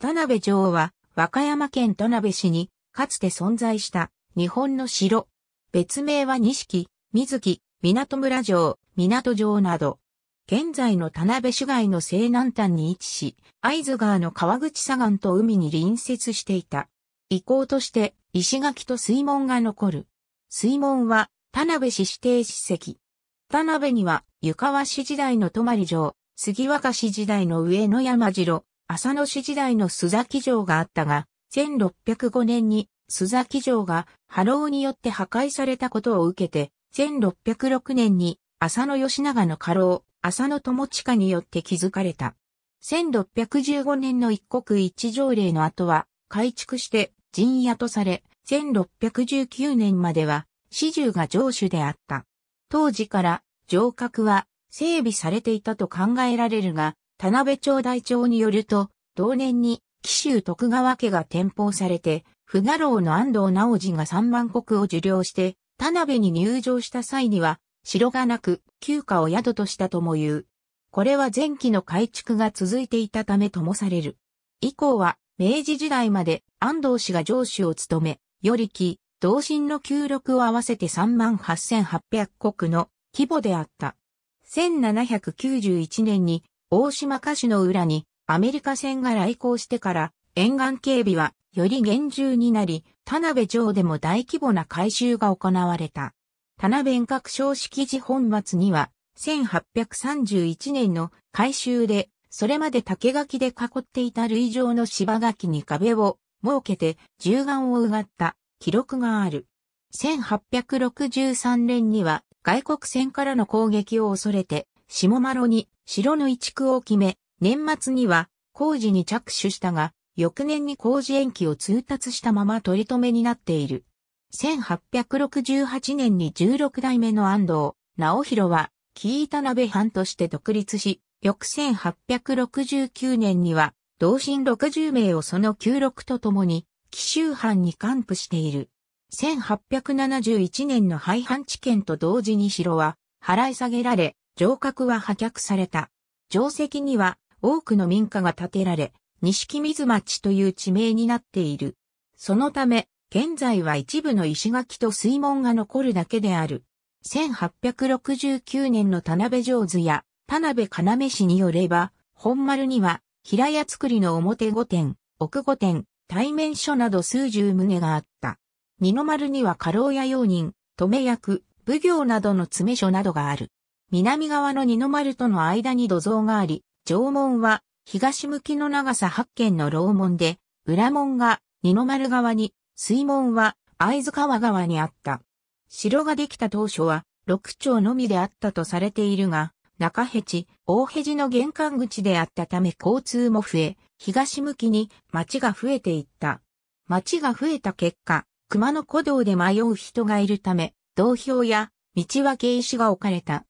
田辺城は和歌山県田辺市にかつて存在した日本の城。別名は錦、水木、港村城、港城など。現在の田辺市街の西南端に位置し、会津川の川口左岸と海に隣接していた。遺構として石垣と水門が残る。水門は田辺市指定史跡。田辺には湯川市時代の泊城、杉若市時代の上野山城、浅野市時代の須崎城があったが、1605年に須崎城が波浪によって破壊されたことを受けて、1606年に浅野義長の家老、浅野友近によって築かれた。1615年の一国一条例の後は改築して陣屋とされ、1619年までは始終が城主であった。当時から城郭は整備されていたと考えられるが、田辺町大町によると、同年に紀州徳川家が転封されて、不賀老の安藤直次が三万国を受領して、田辺に入城した際には、城がなく、旧家を宿としたとも言う。これは前期の改築が続いていたためともされる。以降は、明治時代まで安藤氏が城主を務め、よりき、同心の旧力を合わせて38,800国の規模であった。1791年に大島歌手の裏にアメリカ船が来航してから沿岸警備はより厳重になり、田辺城でも大規模な改修が行われた。田辺遠隔式寺本末には、1831年の改修で、それまで竹垣で囲っていた類状の芝垣に壁を設けて銃眼をうがった記録がある。1863年には外国船からの攻撃を恐れて下丸に城の移築を決め、年末には工事に着手したが、翌年に工事延期を通達したまま取り留めになっている。1868年に16代目の安藤、直弘は、木板鍋藩として独立し、翌1869年には、同心60名をその旧録とともに、紀州藩に還付している。1871年の廃藩置県と同時に城は、払い下げられ、城郭は破却された。城跡には多くの民家が建てられ、錦水町という地名になっている。そのため、現在は一部の石垣と水門が残るだけである。1869年の田辺上手や田辺要氏によれば、本丸には平屋造りの表御殿、奥御殿、対面書など数十棟があった。二の丸には家老や用人、止め役、奉行などの詰所などがある。南側の二の丸との間に土蔵があり、上門は東向きの長さ8軒の楼門で、裏門が二の丸側に、水門は会津川側にあった。城ができた当初は6丁のみであったとされているが、中ヘチ、大ヘチの玄関口であったため交通も増え、東向きに町が増えていった。町が増えた結果、熊野古道で迷う人がいるため、道標や道分け石が置かれた。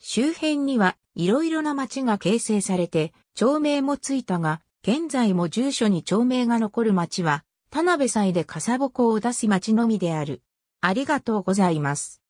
周辺には色々な町が形成されて、町名もついたが、現在も住所に町名が残る町は、田辺祭で笠ぼこを出す町のみである。ありがとうございます。